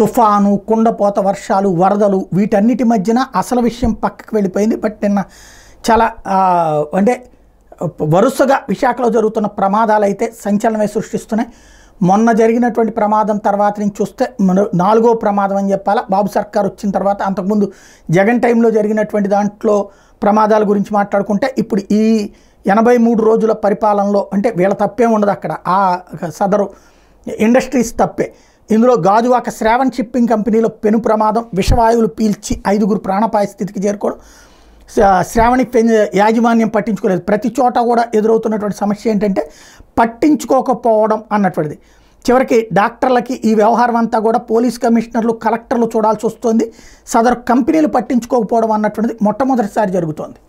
తుఫాను కుండపోత వర్షాలు వరదలు వీటన్నిటి మధ్యన అసలు విషయం పక్కకు వెళ్ళిపోయింది బట్ నిన్న చాలా అంటే వరుసగా విశాఖలో జరుగుతున్న ప్రమాదాలు అయితే సంచలనమే సృష్టిస్తున్నాయి మొన్న జరిగినటువంటి ప్రమాదం తర్వాత నుంచి చూస్తే నాలుగో ప్రమాదం అని చెప్పాలా బాబు సర్కార్ వచ్చిన తర్వాత అంతకుముందు జగన్ టైంలో జరిగినటువంటి దాంట్లో ప్రమాదాల గురించి మాట్లాడుకుంటే ఇప్పుడు ఈ ఎనభై మూడు రోజుల పరిపాలనలో అంటే వీళ్ళ తప్పే ఉండదు అక్కడ ఆ సదరు ఇండస్ట్రీస్ తప్పే ఇందులో గాజువాక శ్రావణ్ షిప్పింగ్ కంపెనీలో పెను ప్రమాదం విషవాయువులు పీల్చి ఐదుగురు ప్రాణపాయ స్థితికి చేరుకోవడం శ్రావణి యాజమాన్యం పట్టించుకోలేదు ప్రతి చోట కూడా ఎదురవుతున్నటువంటి సమస్య ఏంటంటే పట్టించుకోకపోవడం అన్నటువంటిది చివరికి డాక్టర్లకి ఈ వ్యవహారం అంతా కూడా పోలీస్ కమిషనర్లు కలెక్టర్లు చూడాల్సి వస్తుంది సదరు కంపెనీలు పట్టించుకోకపోవడం అన్నటువంటిది మొట్టమొదటిసారి జరుగుతోంది